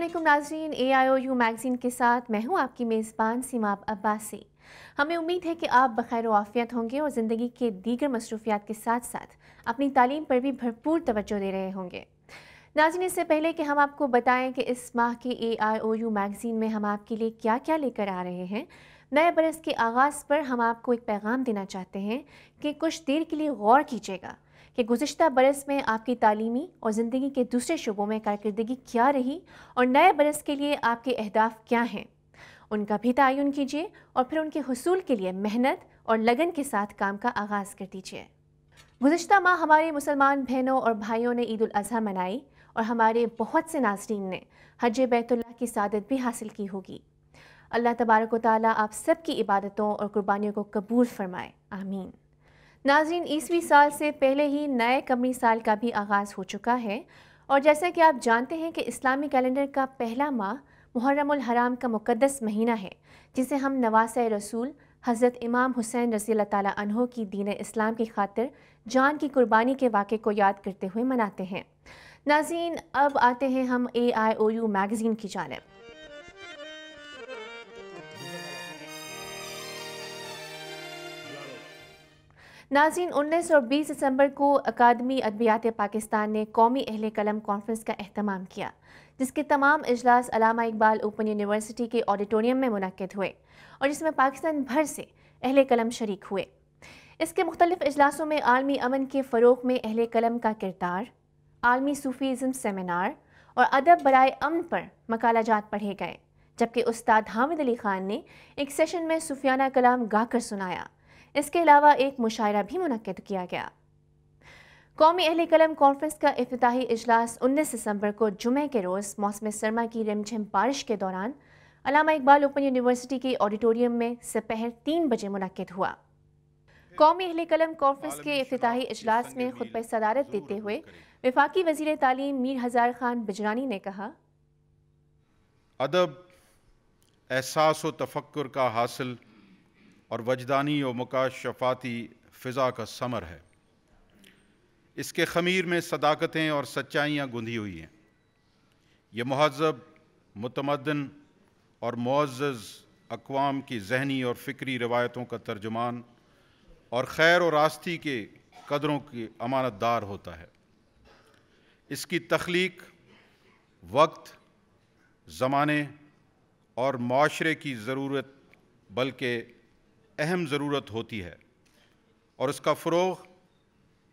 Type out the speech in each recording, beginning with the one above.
अल्लाम नाजरीन ए I O U magazine के साथ मैं हूँ आपकी मेज़बान सीमाब अब्बासी हमें उम्मीद है कि आप बखैर वाफ़ियत होंगे और ज़िंदगी के दीगर मसरूफियात के साथ साथ अपनी तालीम पर भी भरपूर तवज्जो दे रहे होंगे नाजिन इससे पहले कि हम आपको बताएं कि इस माह के ए आई ओ यू मैगज़ीन में हम आपके लिए क्या क्या लेकर आ रहे हैं नए बरस के आगाज़ पर हम आपको एक पैगाम देना चाहते हैं कि कुछ देर के लिए गौर कीजिएगा कि गुज्त बरस में आपकी तालीमी और ज़िंदगी के दूसरे शुबों में कारकर्दगी क्या रही और नए बरस के लिए आपके अहदाफ क्या हैं उनका भी तयन कीजिए और फिर उनके हसूल के लिए मेहनत और लगन के साथ काम का आगाज़ कर दीजिए गुज्त माह हमारे मुसलमान बहनों और भाइयों ने ईद अज़ी मनाई और हमारे बहुत से नाजरन ने हज बैतुल्ला की सदत भी हासिल की होगी अल्लाह तबारक ताली आप सबकी इबादतों और कुर्बानियों को कबूल फ़रमाए आमीन नाजीन ईसवी साल से पहले ही नए कमरी साल का भी आगाज़ हो चुका है और जैसा कि आप जानते हैं कि इस्लामी कैलेंडर का पहला माह मुहर्रमुल हराम का मुकद्दस महीना है जिसे हम नवास रसूल हज़रत इमाम हुसैन रसी तहों की दीन इस्लाम की खातिर जान की कुर्बानी के वाक़े को याद करते हुए मनाते हैं नाजीन अब आते हैं हम ए आई ओ यू मैगज़ीन की जानब नाजीन उन्नीस और बीस दिसंबर को अकादमी अदबियात पाकिस्तान ने कौमी अहल कलम कॉन्फ्रेंस का अहतमाम किया जिसके तमाम अजलास अलामा इकबाल ओपन यूनिवर्सिटी के ऑडिटोरियम में मुनद हुए और जिसमें पाकिस्तान भर से अहल कलम शरीक हुए इसके मुख्तलिफ अजलासों में आलमी अमन के फ़रोग में अहल कलम का किरदार आलमी सूफ़ीज़म सेमिनार और अदब बरए अमन पर मकाला जात पढ़े गए जबकि उस्ताद हामिद अली ख़ान ने एक सेशन में सूफियाना कलाम गाकर सुनाया इसके अलावा एक मुशायरा भी मुनद किया गया कौमी अहल कलम कॉन्फ्रेंस का अफ्ताही अजलास उन्नीस दिसंबर को जुमे के रोज़ मौसम सरमा की रिमझिम बारिश के दौरान अलामा इकबाल ओपन यूनिवर्सिटी के ऑडिटोरियम में सपहर तीन बजे मुनद हुआ कौमी अहल कलम कॉन्फ्रेंस के अफ्ताही अजलास में पर सदारत देते हुए विफाकी वजी तालीम मीर हज़ार खान बिजरानी ने कहा अदब एहसास व का हासिल और वजदानी और मुकाशफाती फ़िज़ा का समर है इसके ख़मीर में सदाकतें और सच्चाइयाँ गुंधी हुई हैं ये महजब मतमदन और मोज़ अकवाम की जहनी और फ़िक्री रवायतों का तर्जुमान और खैर और रास्ती के कदरों की अमानतदार होता है इसकी तख्लीक वक्त ज़माने और माशरे की ज़रूरत बल्कि अहम ज़रूरत होती है और इसका फ़रोग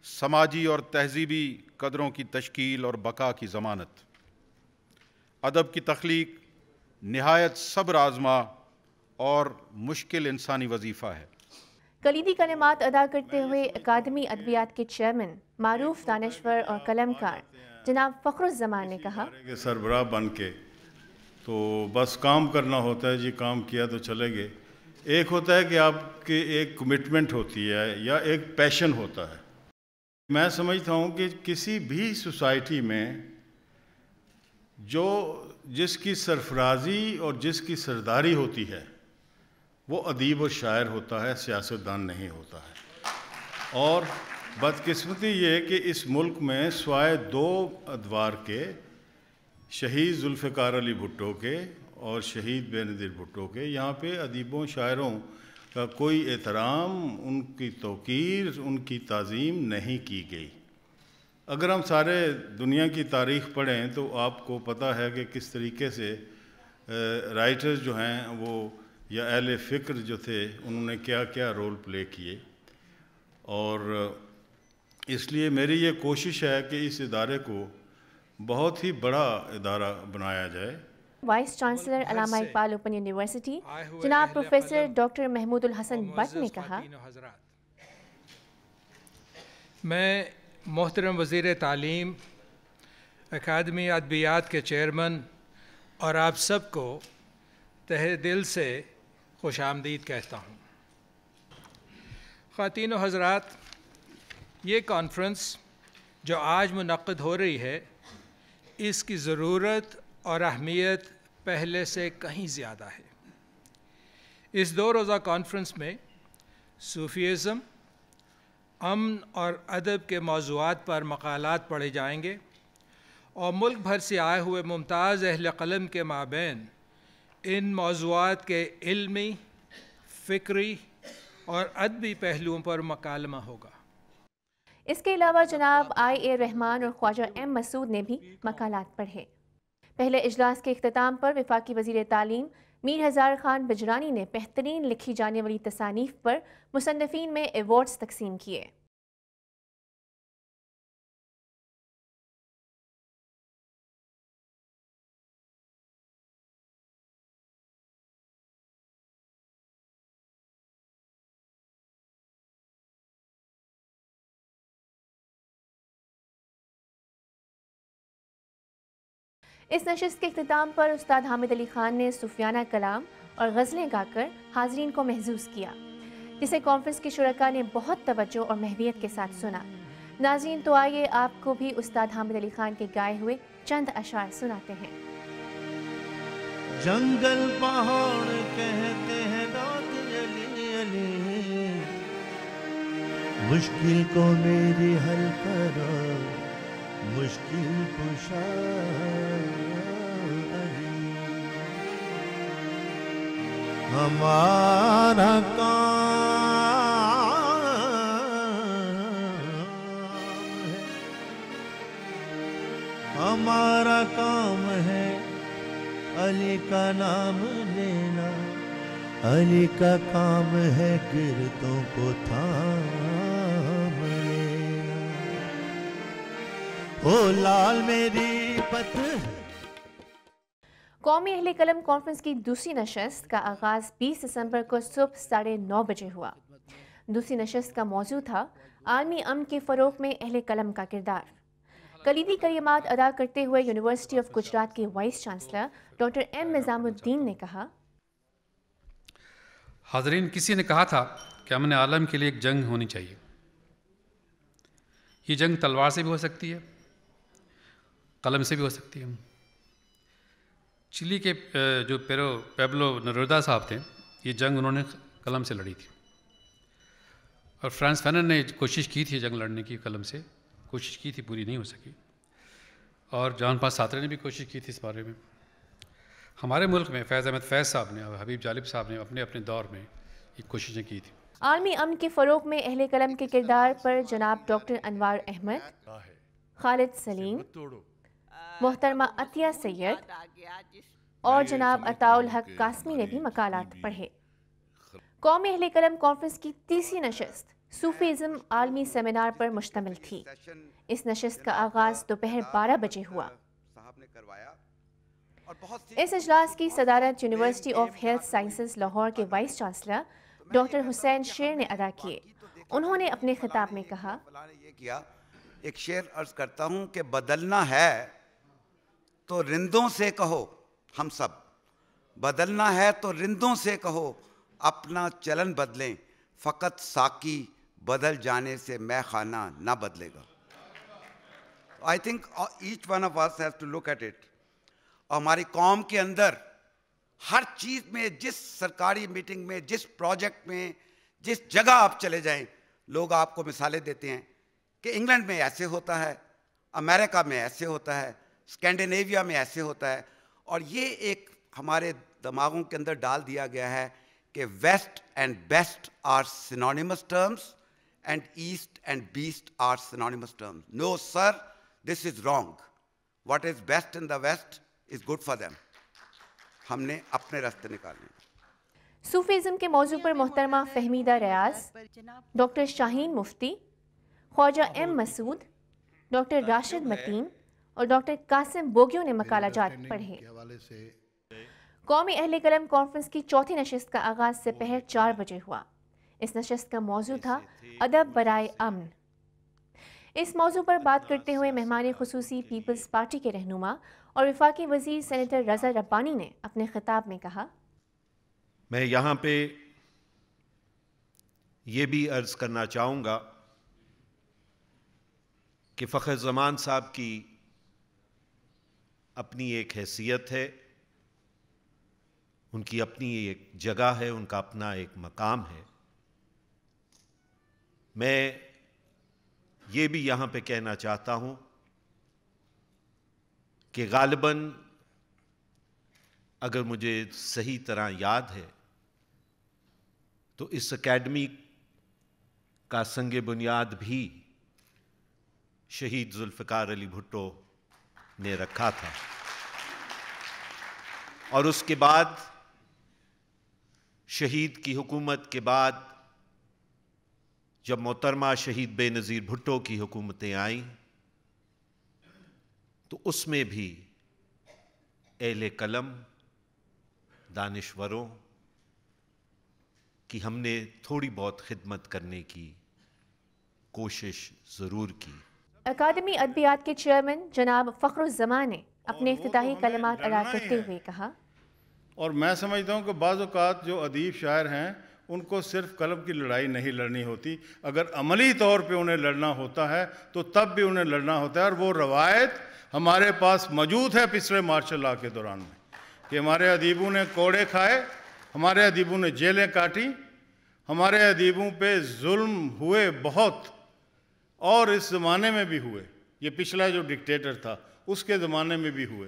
समाजी और तहजीबी कदरों की तश्कील और बका की ज़मानत अदब की तख्लीक नहायत सब्र आज़मा और मुश्किल इंसानी वजीफ़ा है कलीदी कलमात अदा करते हुए अकादमी अद्वियात के चेयरमैन मारूफ दानश्वर और कलमकार जनाब फ़खरुज़मान ने कहा सरबराह बन के तो बस काम करना होता है जी काम किया तो चले गए एक होता है कि आपके एक कमिटमेंट होती है या एक पैशन होता है मैं समझता हूँ कि किसी भी सोसाइटी में जो जिसकी सरफराजी और जिसकी सरदारी होती है वो अदीब और शायर होता है सियासतदान नहीं होता है और बदकिस्मती ये कि इस मुल्क में स्वाय दो अदवार के शहीद जुल्फ़ार अली भुट्टो के और शहीद बेनज़ीर भुट्टो के यहाँ पे अदीबों शायरों का कोई एहतराम उनकी तोकीर उनकी तज़ीम नहीं की गई अगर हम सारे दुनिया की तारीख पढ़ें तो आपको पता है कि किस तरीके से राइटर्स जो हैं वो या अहल फ़िक्र जो थे उन्होंने क्या क्या रोल प्ले किए और इसलिए मेरी ये कोशिश है कि इस इदारे को बहुत ही बड़ा इदारा बनाया जाए vice chancellor Allama Iqbal open university जनाब प्रोफेसर डॉक्टर महमूदुल हसन भट्ट ने कहा मैं मोहतरम वजीर तालीम अकादमी अदबियात के चेयरमैन और आप सबको तह दिल से खुश आमदीद कहता हूँ खातिन हजरात ये कॉन्फ्रेंस जो आज मुनद हो रही है इसकी ज़रूरत और अहमियत पहले से कहीं ज़्यादा है इस दो रोज़ा कॉन्फ्रेंस में सूफीज़म अमन और अदब के मौजूद पर मकालत पढ़े जाएंगे और मुल्क भर से आए हुए मुमताज़ अहल कलम के माबेन इन मौजूद के इल्मी फ़िक्री और अदबी पहलुओं पर मकालमा होगा इसके अलावा जनाब आई ए रहमान और ख्वाजा एम मसूद ने भी मकालत पढ़े पहले इजलास के अख्ताम पर वफाकी वजी तालीम मीर हज़ार खान बजरानी ने बेहतरीन लिखी जाने वाली तसानीफ पर मुसनफिन में एवॉर्ड्स तकसीम किए इस नशस्त के अख्ताम पर उस्ताद हामिद अली ख़ान ने सूफियाना कलाम और गज़लें गाकर हाजरीन को महजूस किया जिसे कॉन्फ्रेंस के शुरा ने बहुत तवज्जो और महवियत के साथ सुना नाजीन तो आइए आपको भी उस्ताद हामिद अली ख़ान के गाए हुए चंद अशार सुनाते हैं जंगल पहाड़ कहते हैं अली अली मुश्किल को मेरी हल करो मुश्किल कुशा हमारा काम हमारा काम है अली का नाम लेना अली का काम है गिरतों को थाम ओ लाल मेरी पतली कौमी अहले कलम कॉन्फ्रेंस की दूसरी नशस्त का आगाज़ 20 दिसंबर को सुबह साढ़े नौ बजे हुआ दूसरी नशस्त का मौजू था आलमी अम के फ़रोग में अहल कलम का किरदार कलीदी कलिमात अदा करते हुए यूनिवर्सिटी ऑफ गुजरात के vice chancellor doctor M Nizamuddin ने कहा हाजरीन किसी ने कहा था कि अमन आलम के लिए एक जंग होनी चाहिए ये जंग तलवार से भी हो सकती है कलम से भी हो सकती है चिली के जो पेरो पेब्लो नरोदा साहब थे ये जंग उन्होंने कलम से लड़ी थी और फ्रांस फैनन ने कोशिश की थी जंग लड़ने की कलम से कोशिश की थी पूरी नहीं हो सकी और जान पास सातरे ने भी कोशिश की थी इस बारे में हमारे मुल्क में फैज़ अहमद फैज़ साहब ने और हबीब जालिब साहब ने अपने अपने दौर में ये कोशिशें की थी आर्मी अमन के फ़रोग में अहल कलम के किरदार पर जनाब डॉक्टर अनवार अहमद खालिद सलीम मोहतरमा अतिया सैयद और जनाब अताउल हक कासमी ने भी मकालत पढ़े कौमी अहल कलम कॉन्फ्रेंस की तीसरी नशस्त सूफीज़म आलमी सेमिनार पर मुश्तमिल थी इस नशस्त का आगाज दोपहर बारह बजे हुआ इस अजलास की सदारत university of health science Lahore के वाइस चांसलर डॉक्टर हुसैन शेर ने अदा किए उन्होंने अपने खिताब में कहा एक शेर अर्ज करता हूँ कि बदलना है तो रिंदों से कहो हम सब बदलना है तो रिंदों से कहो अपना चलन बदलें फ़कत साकी बदल जाने से मैं खाना ना बदलेगा I think each one of us has to look at it हमारी कौम के अंदर हर चीज़ में जिस सरकारी मीटिंग में जिस प्रोजेक्ट में जिस जगह आप चले जाएं लोग आपको मिसालें देते हैं कि इंग्लैंड में ऐसे होता है अमेरिका में ऐसे होता है स्कैंडिनेविया में ऐसे होता है और ये एक हमारे दिमागों के अंदर डाल दिया गया है कि west and best are synonymous terms and east and beast are synonymous terms no sir this is wrong what is best in the west is good for them हमने अपने रास्ते निकाले सूफीज़म के मौजू पर मोहतरमा Fahmida Riaz doctor Shaheen Mufti Khwaja M Masood doctor Rashid Mateen और doctor Qasim बोगियो ने मकाला जात पढ़े कौमी अहल कलम कॉन्फ्रेंस की चौथी नशस्त का आगाज से पहर चार बजे हुआ इस नशस्त का मौजू था अदब बरए अमन इस मौजू पर बात करते हुए मेहमान खसूसी पीपल्स पार्टी के रहनुमा और विफाकी वजीर सैनिटर रजा रब्बानी ने अपने खिताब में कहा मैं यहाँ पे ये भी अर्ज़ करना चाहूँगा कि फ़खर जमान साहब की अपनी एक हैसियत है उनकी अपनी एक जगह है उनका अपना एक मकाम है मैं ये भी यहाँ पे कहना चाहता हूँ कि गालिबन अगर मुझे सही तरह याद है तो इस एकेडमी का संग बुनियाद भी शहीद जुल्फ़िकार अली भुट्टो ने रखा था और उसके बाद शहीद की हुकूमत के बाद जब मोहतरमा शहीद बेनज़ीर भुट्टो की हुकूमतें आईं तो उसमें भी एल कलम दानश्वरों की हमने थोड़ी बहुत खिदमत करने की कोशिश ज़रूर की अकादमी अद्बियात के चेयरमैन जनाब फ़ख्रुजमा ने अपने अफ्ताही तो कलमात अदा करते हुए कहा और मैं समझता हूँ कि बाज़ात जो अदीब शायर हैं उनको सिर्फ कलम की लड़ाई नहीं लड़नी होती अगर अमली तौर पे उन्हें लड़ना होता है तो तब भी उन्हें लड़ना होता है और वो रवायत हमारे पास मौजूद है पिछले मार्शल ला के दौरान में कि हमारे अदीबों ने कोड़े खाए हमारे अदीबों ने जेलें काटी हमारे अदीबों पे जुल्म हुए बहुत और इस ज़माने में भी हुए ये पिछला जो डिक्टेटर था उसके ज़माने में भी हुए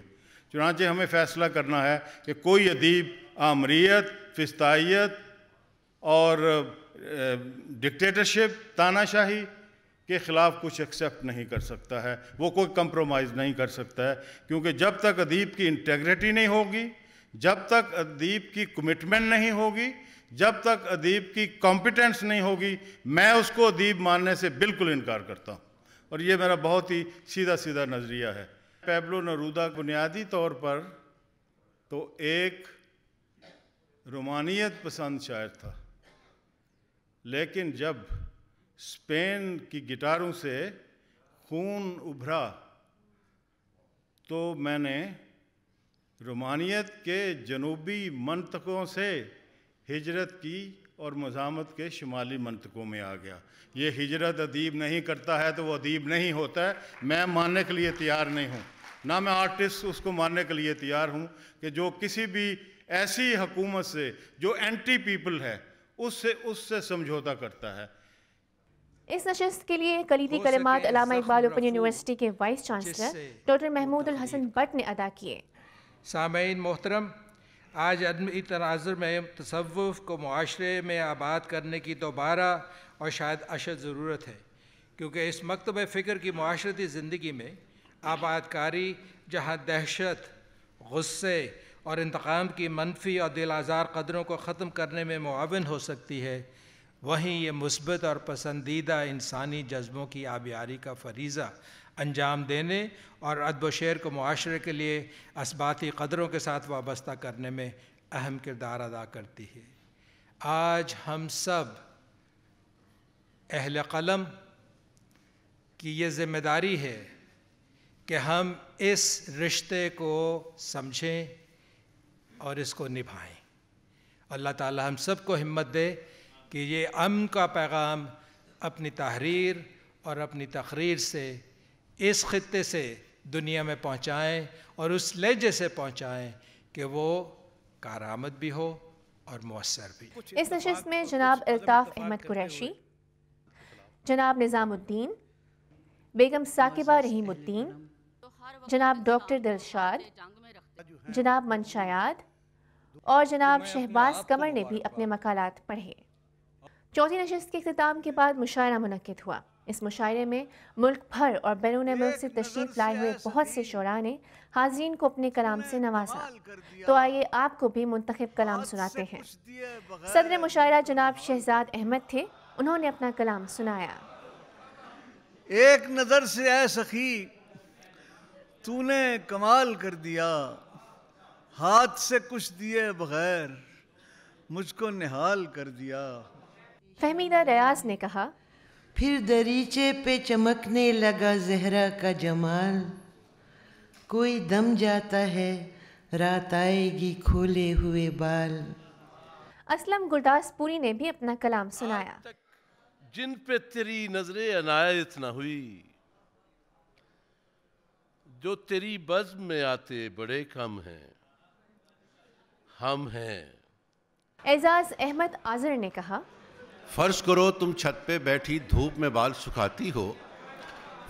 चुनाचे हमें फैसला करना है कि कोई अदीब आमरीत फस्ताइत और डिक्टेटरशिप तानाशाही के ख़िलाफ़ कुछ एक्सेप्ट नहीं कर सकता है वो कोई कंप्रोमाइज़ नहीं कर सकता है क्योंकि जब तक अदीब की इंटेग्रिटी नहीं होगी जब तक अदीब की कमिटमेंट नहीं होगी जब तक अदीब की कॉम्पिटेंस नहीं होगी मैं उसको अदीब मानने से बिल्कुल इनकार करता हूँ और ये मेरा बहुत ही सीधा सीधा नज़रिया है पैबलो नरूदा बुनियादी तौर पर तो एक रोमानियत पसंद शायर था लेकिन जब स्पेन की गिटारों से खून उभरा तो मैंने रोमानियत के जनूबी मनतकों से हिजरत की और मजामत के शुमाली मनतकों में आ गया ये हिजरत अदीब नहीं करता है तो वो अदीब नहीं होता है मैं मानने के लिए तैयार नहीं हूँ ना मैं आर्टिस्ट उसको मानने के लिए तैयार हूँ कि जो किसी भी ऐसी हकूमत से जो एंटी पीपल है उससे उससे समझौता करता है इस नशस्त के लिए कलीदी कलमात अलामा इकबाल ओपन यूनिवर्सिटी के vice chancellor doctor Mahmood al Hasan Bhatt ने अदा किए सामीन मोहतरम आज अदमी तनाज़र में तसवुफ़ को माशरे में आबाद करने की दोबारा और शायद अशद ज़रूरत है क्योंकि इस मकतब फ़िक्र की माशरती ज़िंदगी में आबादकारी जहाँ दहशत गुस्से और इंतकाम की मनफी और दिल आज़ार कदरों को ख़त्म करने में मुआवन हो सकती है वहीं ये मुसबत और पसंदीदा इंसानी जज्बों की आबियारी का फरीज़ा अंजाम देने और अदब शेर को माशरे के लिए इस्बाती कदरों के साथ वाबस्ता करने में अहम किरदार अदा करती है आज हम सब अहल कलम की ये जिम्मेदारी है कि हम इस रिश्ते को समझें और इसको निभाएं अल्लाह ताला हम सब को हिम्मत दे कि ये अम का पैगाम अपनी तहरीर और अपनी तकरीर से इस ख़त्े से दुनिया में पहुँचाएँ और उस लहजे से पहुँचाएँ कि वो कारामद भी हो और मौसर भी इस नशस्त में जनाब अल्ताफ़ अहमद कुरैशी जनाब निज़ामुद्दीन बेगम साकिबा रहीमुद्दीन जनाब डॉक्टर दिलशाद जनाब मनशायाद और जनाब शहबाज कमर ने भी अपने मकालत पढ़े चौथी नशस्त के अख्ताम के बाद मुशायरा मनद हुआ इस मुशायरे में मुल्क भर और बैरून मुल्क से तशरीफ लाए हुए बहुत से शुरा ने हाजरीन को अपने कलाम से नवाजा तो आइए आपको भी मुंतखब कलाम सुनाते हैं सदर मुशायरा जनाब शहजाद अहमद थे उन्होंने अपना कलाम सुनाया एक नज़र से ऐ सखी तूने कमाल कर दिया हाथ से कुछ दिए बगैर मुझको निहाल कर दिया फहमीदा रियाज ने कहा फिर दरीचे पे चमकने लगा जहरा का जमाल कोई दम जाता है रात आएगी खोले हुए बाल असलम गुरदासपुरी ने भी अपना कलाम सुनाया जिन पे तेरी नजरे अनायत ना हुई जो तेरी बज में आते बड़े कम हैं हम हैं एजाज अहमद आजर ने कहा फ़र्ज़ करो तुम छत पे बैठी धूप में बाल सुखाती हो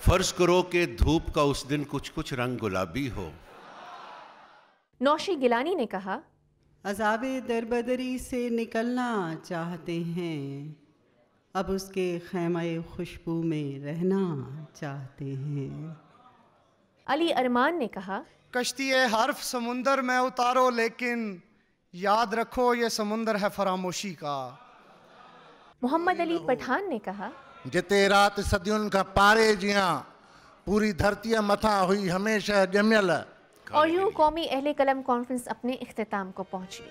फ़र्ज़ करो कि धूप का उस दिन कुछ कुछ रंग गुलाबी हो नौशी गिलानी ने कहा अजाब दरबदरी से निकलना चाहते हैं अब उसके खैमे खुशबू में रहना चाहते हैं अली अरमान ने कहा कश्ती हर्फ समुंदर में उतारो लेकिन याद रखो ये समुंदर है फरामोशी का मोहम्मद अली पठान ने कहा जिते रात सदियों का पारे जिया पूरी धरती मथा हुई हमेशा ॼमियल और यूं कौमी अहल कलम कॉन्फ्रेंस अपने अख्ताम को पहुंची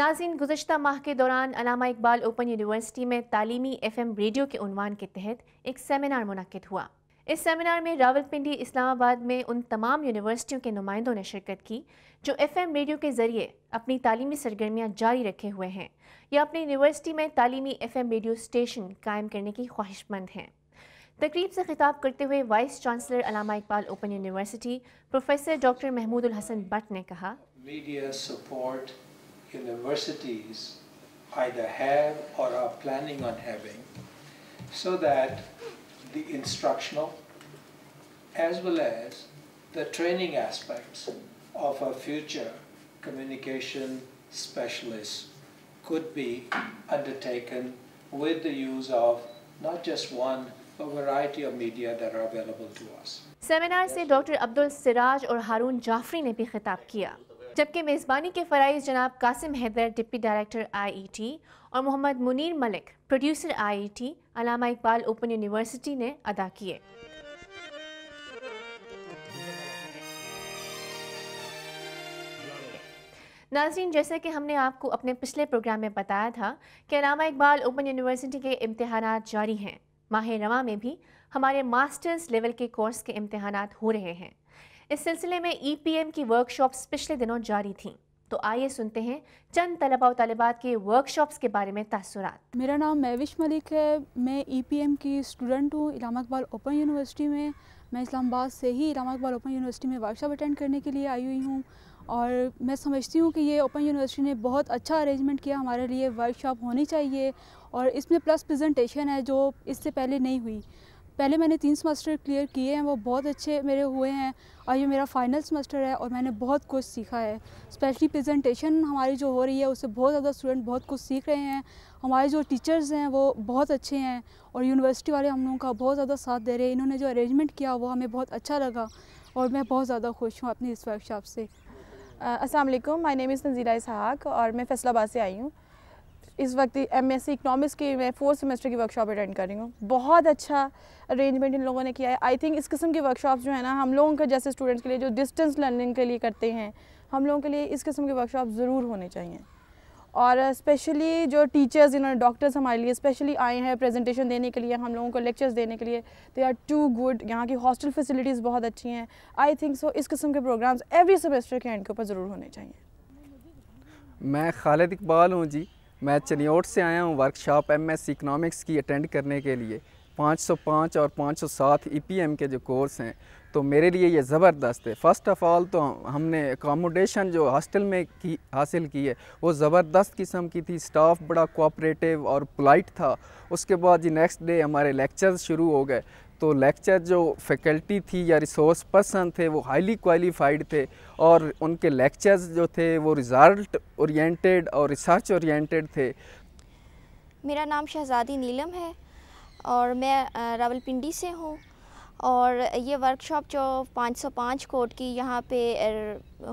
नाजिन गुजशत माह के दौरान अलामा इकबाल ओपन यूनिवर्सिटी में तालीमी एफ एम रेडियो के उनवान के तहत एक सेमिनार मुनद हुआ इस सेमिनार में रावलपिंडी इस्लामाबाद में उन तमाम यूनिवर्सिटियों के नुमाइंदों ने शिरकत की जो एफएम रेडियो के ज़रिए अपनी तालीमी सरगर्मियाँ जारी रखे हुए हैं या अपनी यूनिवर्सिटी में तालीमी एफएम रेडियो स्टेशन कायम करने की ख्वाहिशमंद हैं तकरीब से खिताब करते हुए vice chancellor Allama Iqbal open university professor doctor Mahmood ul Hasan Bhatt ने कहा either have or are planning on having so that the instructional as well as the training aspects of a future communication specialist could be undertaken with the use of not just one a variety of media that are available to us. Seminar se Dr. Abdul Siraj और Harun Jafri ne bhi खिताब किया जबकि मेज़बानी के फ़राइज़ जनाब Qasim Haider deputy director I e और Mohammad Munir Malik producer I T e Iqbal open university ने अदा किए नाजरीन जैसे कि हमने आपको अपने पिछले प्रोग्राम में बताया था कि अलामा इकबाल ओपन यूनिवर्सिटी के इम्तहान जारी हैं माह रवा में भी हमारे मास्टर्स लेवल के कोर्स के इम्तहान हो रहे हैं इस सिलसिले में ईपीएम e की वर्कशॉप्स पिछले दिनों जारी थी तो आइए सुनते हैं चंद तलबा और तलबात के वर्कशॉप्स के बारे में तसरत मेरा नाम मैविश मलिक है मैं ईपीएम e की स्टूडेंट हूँ इलामा इकबाल ओपन यूनिवर्सिटी में मैं इस्लामाबाद से ही इलामा ओपन यूनिवर्सिटी में वर्कशॉप अटेंड करने के लिए आई हुई हूँ और मैं समझती हूँ कि ये ओपन यूनिवर्सिटी ने बहुत अच्छा अरेंजमेंट किया हमारे लिए वर्कशॉप होनी चाहिए और इसमें प्लस प्रजेंटेशन है जो इससे पहले नहीं हुई पहले मैंने तीन सेमेस्टर क्लियर किए हैं वो बहुत अच्छे मेरे हुए हैं और ये मेरा फाइनल सेमेस्टर है और मैंने बहुत कुछ सीखा है स्पेशली प्रेजेंटेशन हमारी जो हो रही है उससे बहुत ज़्यादा स्टूडेंट बहुत कुछ सीख रहे हैं हमारे जो टीचर्स हैं वो बहुत अच्छे हैं और यूनिवर्सिटी वाले हम लोगों का बहुत ज़्यादा साथ दे रहे हैं इन्होंने जो अरेंजमेंट किया वो हमें बहुत अच्छा लगा और मैं बहुत ज़्यादा खुश हूँ अपनी इस वर्कशॉप से असलम my name is Nazira Ishaq और मैं फैसलाबाद से आई हूँ इस वक्त एम एस सी इकनॉमिक्स की मैं फोर्थ सेमेस्टर की वर्कशॉप अटेंड कर रही हूँ बहुत अच्छा अरेंजमेंट इन लोगों ने किया है आई थिंक इस किस्म की वर्कशॉप जो है ना हम लोगों के जैसे स्टूडेंट्स के लिए जो डिस्टेंस लर्निंग के लिए करते हैं हम लोगों के लिए इस किस्म की वर्कशॉप ज़रूर होने चाहिए और स्पेशली जो टीचर्स इन्होंने डॉक्टर्स हमारे लिए स्पेशली आए हैं प्रेजेंटेशन देने के लिए हम लोगों को लेक्चर्स देने के लिए दे आर टू गुड यहाँ की हॉस्टल फैसिलिटीज़ बहुत अच्छी हैं आई थिंक सो इस किस्म के प्रोग्राम्स एवरी सेमेस्टर के एंड के ऊपर ज़रूर होने चाहिए मैं खालिद इकबाल हूँ जी मैं चनियोट से आया हूँ वर्कशॉप एम एस इकनॉमिक्स की अटेंड करने के लिए 505 और 507 ईपीएम e के जो कोर्स हैं तो मेरे लिए ये ज़बरदस्त है फ़र्स्ट ऑफ़ ऑल तो हमने अकोमोडेशन जो हॉस्टल में की हासिल की है वो ज़बरदस्त किस्म की थी स्टाफ बड़ा कोऑपरेटिव और पोलाइट था उसके बाद जी नेक्स्ट डे हमारे लेक्चर्स शुरू हो गए तो लेक्चर जो फैकल्टी थी या रिसोर्स पर्सन थे वो हाईली क्वालिफाइड थे और उनके लेक्चर्स जो थे वो रिज़ल्ट ओरिएंटेड और रिसर्च ओरिएंटेड थे मेरा नाम शहज़ादी नीलम है और मैं रावलपिंडी से हूँ और ये वर्कशॉप जो 505 कोड की यहाँ पे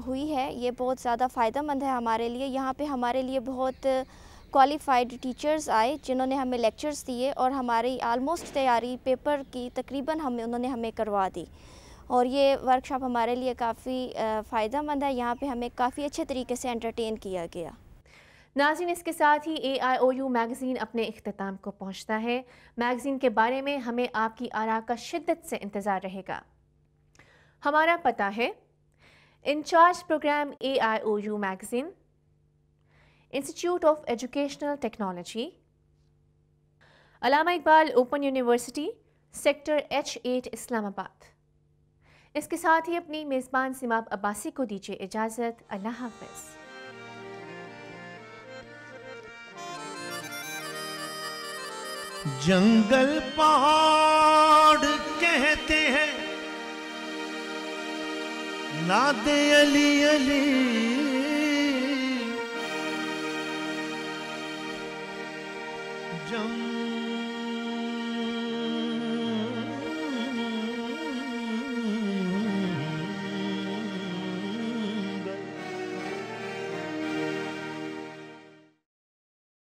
हुई है ये बहुत ज़्यादा फ़ायदेमंद है हमारे लिए यहाँ पे हमारे लिए बहुत क्वालिफाइड टीचर्स आए जिन्होंने हमें लेक्चर्स दिए और हमारी आलमोस्ट तैयारी पेपर की तकरीबन हमें उन्होंने हमें करवा दी और ये वर्कशॉप हमारे लिए काफ़ी फ़ायदा मंद है यहाँ पे हमें काफ़ी अच्छे तरीके से एंटरटेन किया गया नाजिन इसके साथ ही ए आई ओ यू मैगज़ीन अपने अख्ताम को पहुँचता है मैगज़ीन के बारे में हमें आपकी आरा का शिद्दत से इंतज़ार रहेगा हमारा पता है incharge program A I O U magazine Institute of Educational Technology, Alama Iqbal Open University, sector H8 Islamabad इसके साथ ही अपनी मेज़बान सिमाब अब्बासी को दीजिए इजाज़त अल्लाह हाफिज़ जंगल पहाड़ कहते हैं नादे अली अली jump